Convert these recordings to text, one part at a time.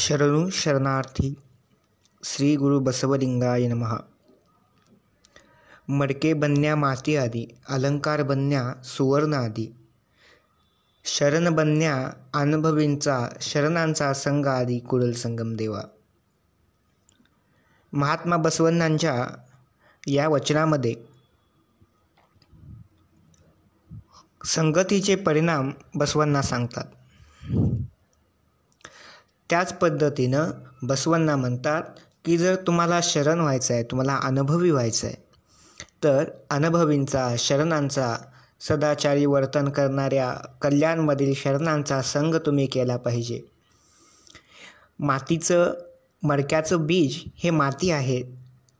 शरणु शरणार्थी श्री गुरु बसवलिंगाय महा मडके बनण्या माती आदी अलंकार बन्या सुवर्ण आदी शरण बनण्या अनुभवींचा शरणांचा संग आदी कुडल संगम देवा महात्मा बसवन्नांच्या या वचनामध्ये संगतीचे परिणाम बसवण्णा सांगतात त्याच पद्धतीनं बसवन्ना म्हणतात की जर तुम्हाला शरण व्हायचं आहे तुम्हाला अनुभवी व्हायचं आहे तर अनुभवींचा शरणांचा सदाचारी वर्तन करणाऱ्या कल्याणमधील शरणांचा संघ तुम्ही केला पाहिजे मातीचं मडक्याचं बीज हे माती आहे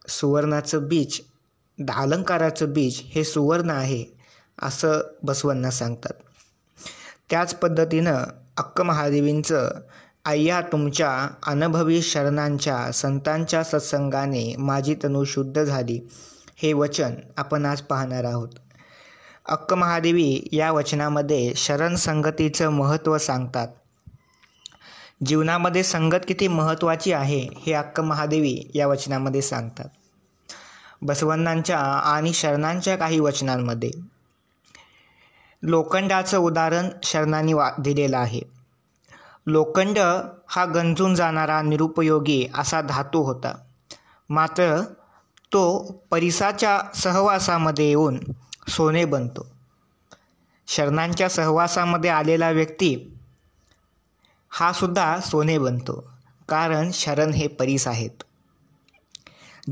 सुवर्णाचं बीज अलंकाराचं बीज हे सुवर्ण आहे असं बसवांना सांगतात त्याच पद्धतीनं अक्क महादेवींचं अय्या तुमच्या अनुभवी शरणांच्या संतांच्या सत्संगाने माझी तनू शुद्ध झाली हे वचन आपण आज पाहणार आहोत अक्क महादेवी या वचनामध्ये शरण संगतीचं महत्त्व सांगतात जीवनामध्ये संगत किती महत्त्वाची आहे हे अक्क महादेवी या वचनामध्ये सांगतात बसवन्नांच्या आणि शरणांच्या काही वचनांमध्ये लोखंडाचं उदाहरण शरणांनी वा दिलेलं आहे लोखंड हा गंजून जाणारा निरुपयोगी असा धातू होता मात्र तो परिसाच्या सहवासामध्ये येऊन सोने बनतो शरणांच्या सहवासामध्ये आलेला व्यक्ती हा सुद्धा सोने बनतो कारण शरण हे परीस आहेत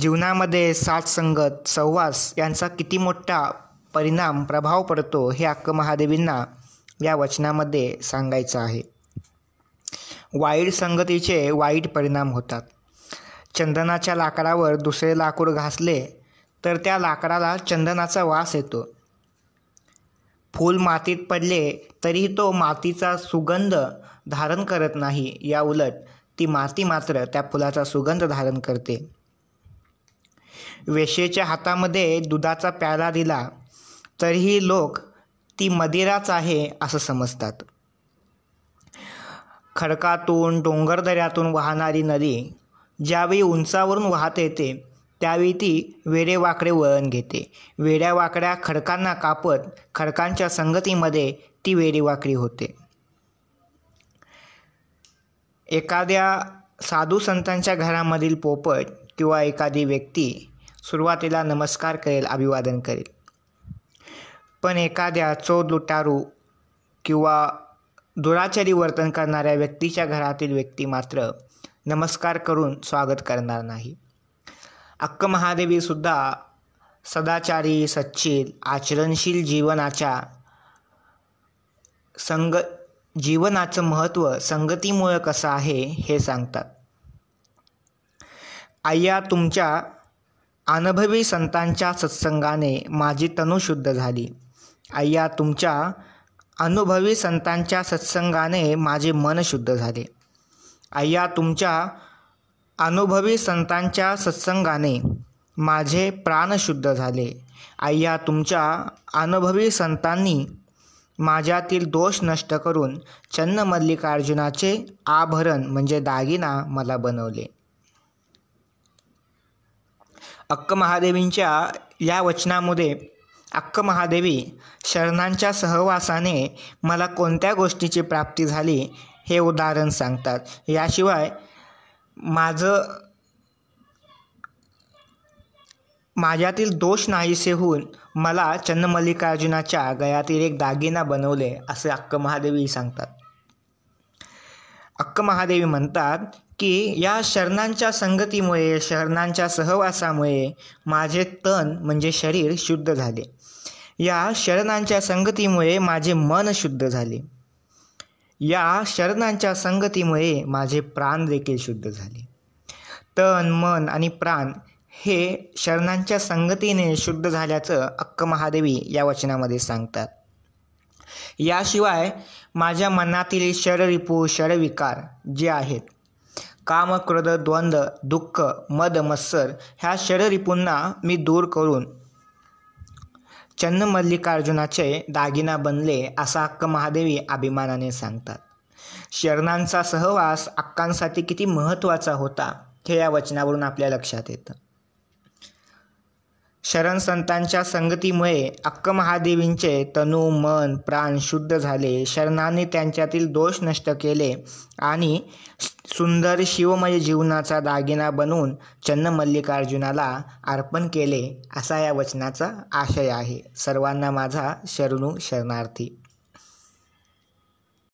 जीवनामध्ये साथ संगत सहवास यांचा किती मोठा परिणाम प्रभाव पडतो हे अक्क महादेवींना या वचनामध्ये सांगायचं आहे वाईट संगतीचे वाईट परिणाम होतात चंदनाच्या लाकडावर दुसरे लाकूड घासले तर त्या लाकडाला चंदनाचा वास येतो फूल मातीत पडले तरीही तो मातीचा सुगंध धारण करत नाही या उलट ती माती मात्र त्या फुलाचा सुगंध धारण करते वेशेच्या हातामध्ये दुधाचा प्याला दिला तरीही लोक ती मदिराच आहे असं समजतात खडकातून डोंगरदऱ्यातून वाहणारी नदी ज्यावेळी उंचावरून वाहत येते त्यावेळी ती वेडेवाकडे वळण घेते वेड्यावाकड्या खडकांना कापत खडकांच्या संगतीमध्ये ती वेडेवाकडी होते एखाद्या साधू संतांच्या घरामधील पोपट किंवा एखादी व्यक्ती सुरुवातीला नमस्कार करेल अभिवादन करेल पण एखाद्या चोर लुटारू किंवा दुराचारी वर्तन करणाऱ्या व्यक्तीच्या घरातील व्यक्ती मात्र नमस्कार करून स्वागत करणार नाही अक्क महादेवीसुद्धा सदाचारी सच्चिल आचरणशील जीवनाच्या संग जीवनाचं महत्त्व संगतीमुळे कसं आहे हे सांगतात आय्या तुमच्या अनुभवी संतांच्या सत्संगाने माझी तनु शुद्ध झाली आय्या तुमच्या अनुभवी संतांच्या सत्संगाने माझे मन शुद्ध झाले अय्या तुमच्या अनुभवी संतांच्या सत्संगाने माझे प्राण शुद्ध झाले अय्या तुमच्या अनुभवी संतांनी माझ्यातील दोष नष्ट करून चन्न मल्लिकार्जुनाचे आभरण म्हणजे दागिना मला बनवले अक्क महादेवींच्या या वचनामध्ये अक्क महादेवी शरणांच्या सहवासाने मला कोणत्या गोष्टीची प्राप्ती झाली हे उदाहरण सांगतात याशिवाय माझं माझ्यातील दोष नाहीसे होऊन मला चन्नमल्लिकार्जुनाच्या गळ्यातील एक दागिना बनवले असे अक्क महादेवी सांगतात अक्क महादेवी म्हणतात की या शरणांच्या संगतीमुळे शरणांच्या सहवासामुळे माझे तन म्हणजे शरीर शुद्ध झाले या शरणांच्या संगतीमुळे माझे मन शुद्ध झाले या शरणांच्या संगतीमुळे माझे प्राण देखील शुद्ध झाले तन मन आणि प्राण हे शरणांच्या संगतीने शुद्ध झाल्याचं अक्क महादेवी या वचनामध्ये सांगतात याशिवाय माझ्या मनातील शररिपू शरविकार जे आहेत काम क्रोध द्वंद्व दुःख मद मत्सर ह्या शररिपूंना मी दूर करून चन्नमल्लिकार्जुनाचे दागिना बनले असा अक्क महादेवी अभिमानाने सांगतात शरणांचा सहवास अक्कांसाठी किती महत्त्वाचा होता हे या वचनावरून आपल्या लक्षात येतं शरण संतांच्या संगतीमुळे अक्क महादेवींचे तनु मन प्राण शुद्ध झाले शरणाने त्यांच्यातील दोष नष्ट केले आणि सुंदर शिवमय जीवनाचा दागिना बनवून मल्लिकार्जुनाला अर्पण केले असा या वचनाचा आशय आहे सर्वांना माझा शरणू शरणार्थी